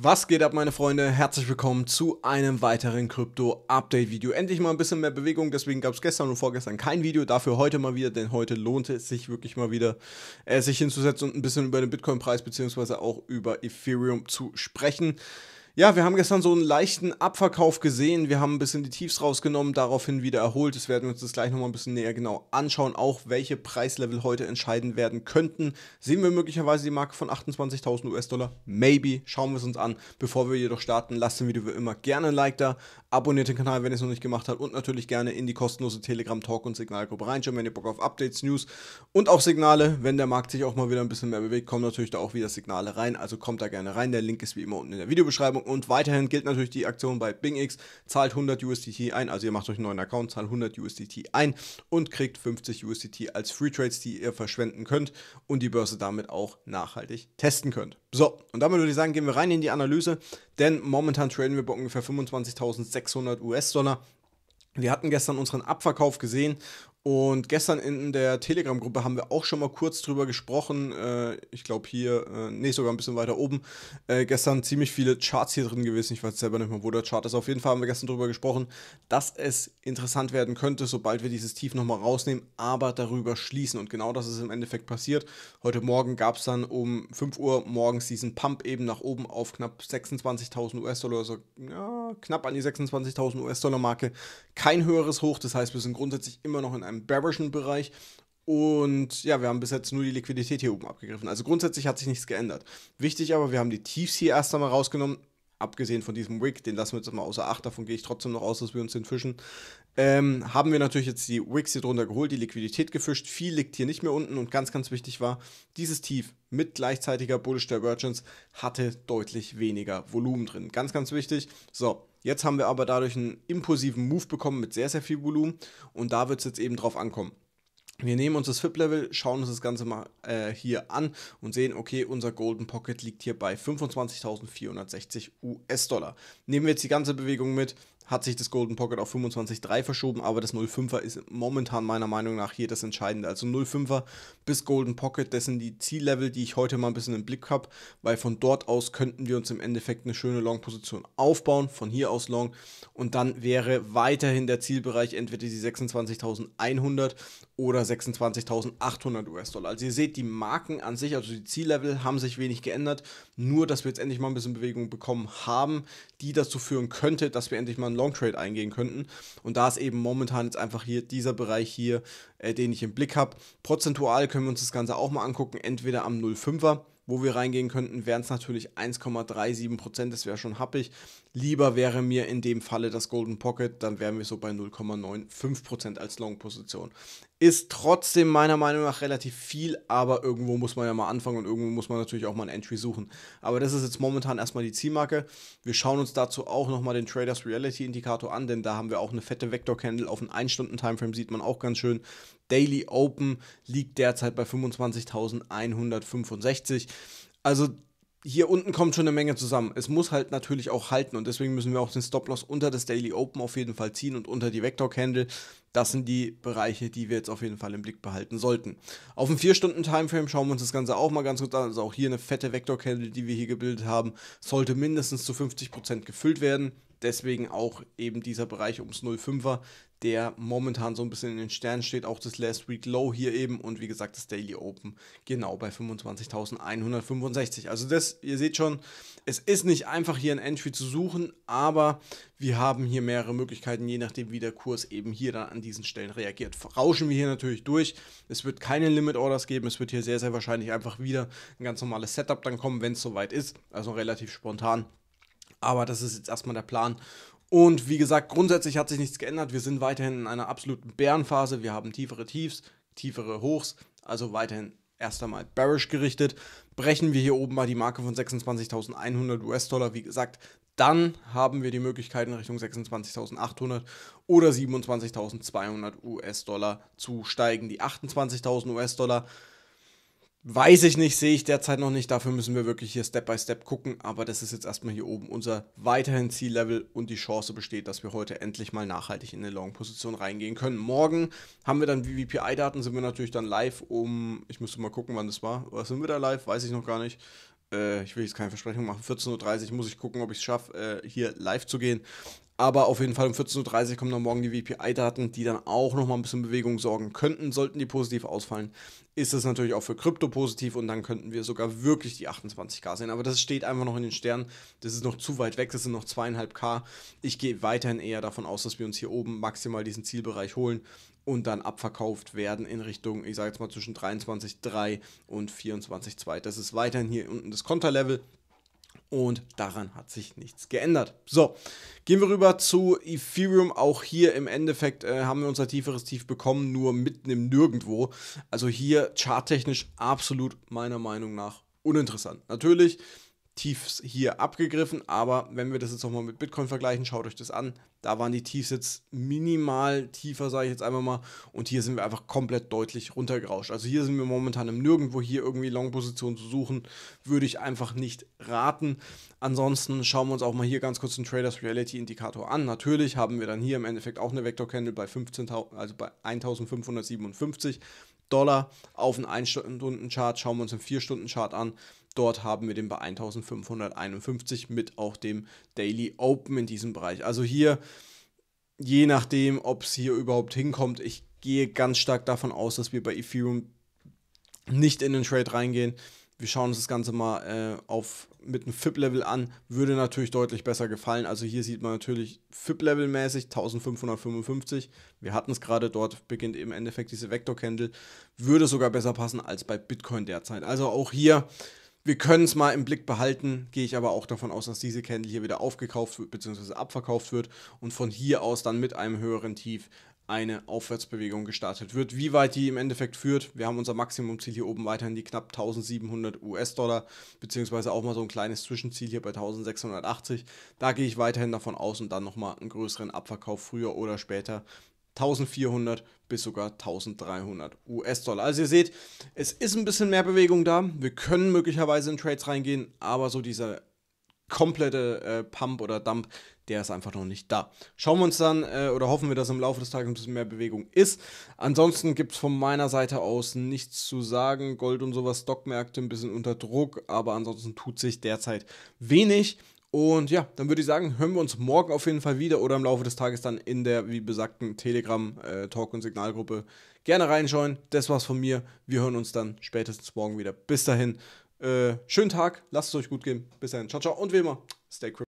Was geht ab, meine Freunde? Herzlich willkommen zu einem weiteren Krypto-Update-Video. Endlich mal ein bisschen mehr Bewegung, deswegen gab es gestern und vorgestern kein Video, dafür heute mal wieder, denn heute lohnt es sich wirklich mal wieder, äh, sich hinzusetzen und ein bisschen über den Bitcoin-Preis bzw. auch über Ethereum zu sprechen. Ja, wir haben gestern so einen leichten Abverkauf gesehen. Wir haben ein bisschen die Tiefs rausgenommen, daraufhin wieder erholt. Das werden wir uns das gleich nochmal ein bisschen näher genau anschauen. Auch welche Preislevel heute entscheiden werden könnten. Sehen wir möglicherweise die Marke von 28.000 US-Dollar? Maybe. Schauen wir es uns an. Bevor wir jedoch starten, lasst dem Video wie immer gerne ein Like da. Abonniert den Kanal, wenn ihr es noch nicht gemacht habt. Und natürlich gerne in die kostenlose Telegram-Talk- und Signalgruppe reinschauen, wenn ihr Bock auf Updates, News und auch Signale. Wenn der Markt sich auch mal wieder ein bisschen mehr bewegt, kommen natürlich da auch wieder Signale rein. Also kommt da gerne rein. Der Link ist wie immer unten in der Videobeschreibung und weiterhin gilt natürlich die Aktion bei BingX, zahlt 100 USDT ein, also ihr macht euch einen neuen Account, zahlt 100 USDT ein und kriegt 50 USDT als Free Trades, die ihr verschwenden könnt und die Börse damit auch nachhaltig testen könnt. So, und damit würde ich sagen, gehen wir rein in die Analyse, denn momentan traden wir bei ungefähr 25.600 US-Dollar. Wir hatten gestern unseren Abverkauf gesehen und gestern in der Telegram-Gruppe haben wir auch schon mal kurz drüber gesprochen. Äh, ich glaube hier, äh, nee, sogar ein bisschen weiter oben. Äh, gestern ziemlich viele Charts hier drin gewesen. Ich weiß selber nicht mehr, wo der Chart ist. Auf jeden Fall haben wir gestern drüber gesprochen, dass es interessant werden könnte, sobald wir dieses Tief nochmal rausnehmen, aber darüber schließen. Und genau das ist im Endeffekt passiert. Heute Morgen gab es dann um 5 Uhr morgens diesen Pump eben nach oben auf knapp 26.000 US-Dollar, also ja, knapp an die 26.000 US-Dollar-Marke. Kein höheres Hoch. Das heißt, wir sind grundsätzlich immer noch in einem im bearischen Bereich. Und ja, wir haben bis jetzt nur die Liquidität hier oben abgegriffen. Also grundsätzlich hat sich nichts geändert. Wichtig aber, wir haben die Tiefs hier erst einmal rausgenommen. Abgesehen von diesem Wick, den lassen wir jetzt mal außer Acht, davon gehe ich trotzdem noch aus, dass wir uns den fischen. Ähm, haben wir natürlich jetzt die Wicks hier drunter geholt, die Liquidität gefischt. Viel liegt hier nicht mehr unten und ganz, ganz wichtig war, dieses Tief mit gleichzeitiger Bullish Divergence hatte deutlich weniger Volumen drin. Ganz, ganz wichtig. So, Jetzt haben wir aber dadurch einen impulsiven Move bekommen mit sehr, sehr viel Volumen und da wird es jetzt eben drauf ankommen. Wir nehmen uns das FIP-Level, schauen uns das Ganze mal äh, hier an und sehen, okay, unser Golden Pocket liegt hier bei 25.460 US-Dollar. Nehmen wir jetzt die ganze Bewegung mit, hat sich das Golden Pocket auf 25.3 verschoben, aber das 05er ist momentan meiner Meinung nach hier das Entscheidende. Also 05er bis Golden Pocket, das sind die Ziellevel, die ich heute mal ein bisschen im Blick habe, weil von dort aus könnten wir uns im Endeffekt eine schöne Long-Position aufbauen, von hier aus Long und dann wäre weiterhin der Zielbereich entweder die 26.100 oder 26.800 US-Dollar. Also ihr seht, die Marken an sich, also die Ziellevel haben sich wenig geändert, nur dass wir jetzt endlich mal ein bisschen Bewegung bekommen haben, die dazu führen könnte, dass wir endlich mal einen Long Trade eingehen könnten. Und da ist eben momentan jetzt einfach hier dieser Bereich hier äh, den ich im Blick habe. Prozentual können wir uns das Ganze auch mal angucken, entweder am 05er wo wir reingehen könnten, wären es natürlich 1,37 das wäre schon happig. Lieber wäre mir in dem Falle das Golden Pocket, dann wären wir so bei 0,95 als Long-Position. Ist trotzdem meiner Meinung nach relativ viel, aber irgendwo muss man ja mal anfangen und irgendwo muss man natürlich auch mal ein Entry suchen. Aber das ist jetzt momentan erstmal die Zielmarke. Wir schauen uns dazu auch nochmal den Traders Reality Indikator an, denn da haben wir auch eine fette Vector Candle auf einen 1-Stunden-Timeframe, sieht man auch ganz schön. Daily Open liegt derzeit bei 25.165. Also hier unten kommt schon eine Menge zusammen. Es muss halt natürlich auch halten und deswegen müssen wir auch den Stop-Loss unter das Daily Open auf jeden Fall ziehen und unter die Vector-Candle. Das sind die Bereiche, die wir jetzt auf jeden Fall im Blick behalten sollten. Auf dem 4-Stunden-Timeframe schauen wir uns das Ganze auch mal ganz kurz an. Also auch hier eine fette Vector-Candle, die wir hier gebildet haben, sollte mindestens zu 50% gefüllt werden. Deswegen auch eben dieser Bereich ums 0,5er, der momentan so ein bisschen in den Sternen steht. Auch das Last Week Low hier eben und wie gesagt das Daily Open genau bei 25.165. Also das, ihr seht schon, es ist nicht einfach hier ein Entry zu suchen, aber wir haben hier mehrere Möglichkeiten, je nachdem wie der Kurs eben hier dann an diesen Stellen reagiert. Rauschen wir hier natürlich durch. Es wird keine Limit Orders geben. Es wird hier sehr, sehr wahrscheinlich einfach wieder ein ganz normales Setup dann kommen, wenn es soweit ist. Also relativ spontan. Aber das ist jetzt erstmal der Plan. Und wie gesagt, grundsätzlich hat sich nichts geändert. Wir sind weiterhin in einer absoluten Bärenphase. Wir haben tiefere Tiefs, tiefere Hochs, also weiterhin erst einmal bearish gerichtet. Brechen wir hier oben mal die Marke von 26.100 US-Dollar, wie gesagt, dann haben wir die Möglichkeit in Richtung 26.800 oder 27.200 US-Dollar zu steigen. Die 28.000 US-Dollar Weiß ich nicht, sehe ich derzeit noch nicht. Dafür müssen wir wirklich hier Step by Step gucken. Aber das ist jetzt erstmal hier oben unser weiterhin Ziellevel und die Chance besteht, dass wir heute endlich mal nachhaltig in eine Long-Position reingehen können. Morgen haben wir dann VVPI-Daten, sind wir natürlich dann live um, ich müsste mal gucken, wann das war. Was sind wir da live? Weiß ich noch gar nicht. Äh, ich will jetzt keine Versprechung machen. 14.30 Uhr muss ich gucken, ob ich es schaffe, äh, hier live zu gehen. Aber auf jeden Fall um 14.30 Uhr kommen dann morgen die VPI-Daten, die dann auch nochmal ein bisschen Bewegung sorgen könnten. Sollten die positiv ausfallen, ist das natürlich auch für Krypto positiv und dann könnten wir sogar wirklich die 28k sehen. Aber das steht einfach noch in den Sternen. Das ist noch zu weit weg, das sind noch 2,5k. Ich gehe weiterhin eher davon aus, dass wir uns hier oben maximal diesen Zielbereich holen und dann abverkauft werden in Richtung, ich sage jetzt mal zwischen 23,3 und 24,2. Das ist weiterhin hier unten das Konterlevel und daran hat sich nichts geändert. So, gehen wir rüber zu Ethereum. Auch hier im Endeffekt äh, haben wir unser tieferes Tief bekommen, nur mitten im Nirgendwo. Also hier charttechnisch absolut meiner Meinung nach uninteressant. Natürlich Tiefs hier abgegriffen, aber wenn wir das jetzt nochmal mit Bitcoin vergleichen, schaut euch das an. Da waren die Tiefs jetzt minimal tiefer, sage ich jetzt einmal mal, und hier sind wir einfach komplett deutlich runtergerauscht. Also hier sind wir momentan im Nirgendwo, hier irgendwie long position zu suchen, würde ich einfach nicht raten. Ansonsten schauen wir uns auch mal hier ganz kurz den Traders Reality Indikator an. Natürlich haben wir dann hier im Endeffekt auch eine Vector Candle bei 15.000, also bei 1557 Dollar auf einen 1-Stunden-Chart. Schauen wir uns einen 4-Stunden-Chart an Dort haben wir den bei 1551 mit auch dem Daily Open in diesem Bereich. Also hier, je nachdem, ob es hier überhaupt hinkommt, ich gehe ganz stark davon aus, dass wir bei Ethereum nicht in den Trade reingehen. Wir schauen uns das Ganze mal äh, auf, mit einem FIP-Level an. Würde natürlich deutlich besser gefallen. Also hier sieht man natürlich FIP-Level-mäßig 1555. Wir hatten es gerade, dort beginnt im Endeffekt diese Vector-Candle. Würde sogar besser passen als bei Bitcoin derzeit. Also auch hier wir können es mal im Blick behalten, gehe ich aber auch davon aus, dass diese Candle hier wieder aufgekauft wird bzw. abverkauft wird und von hier aus dann mit einem höheren Tief eine Aufwärtsbewegung gestartet wird. Wie weit die im Endeffekt führt, wir haben unser Maximumziel hier oben weiterhin die knapp 1700 US-Dollar, bzw. auch mal so ein kleines Zwischenziel hier bei 1680. Da gehe ich weiterhin davon aus und dann nochmal einen größeren Abverkauf früher oder später 1400 bis sogar 1300 US-Dollar. Also ihr seht, es ist ein bisschen mehr Bewegung da. Wir können möglicherweise in Trades reingehen, aber so dieser komplette äh, Pump oder Dump, der ist einfach noch nicht da. Schauen wir uns dann äh, oder hoffen wir, dass im Laufe des Tages ein bisschen mehr Bewegung ist. Ansonsten gibt es von meiner Seite aus nichts zu sagen. Gold und sowas, Stockmärkte ein bisschen unter Druck, aber ansonsten tut sich derzeit wenig. Und ja, dann würde ich sagen, hören wir uns morgen auf jeden Fall wieder oder im Laufe des Tages dann in der, wie besagten, Telegram-Talk- äh, und Signalgruppe. Gerne reinschauen. Das war's von mir. Wir hören uns dann spätestens morgen wieder. Bis dahin, äh, schönen Tag, lasst es euch gut gehen. Bis dahin, ciao, ciao und wie immer, stay crypto.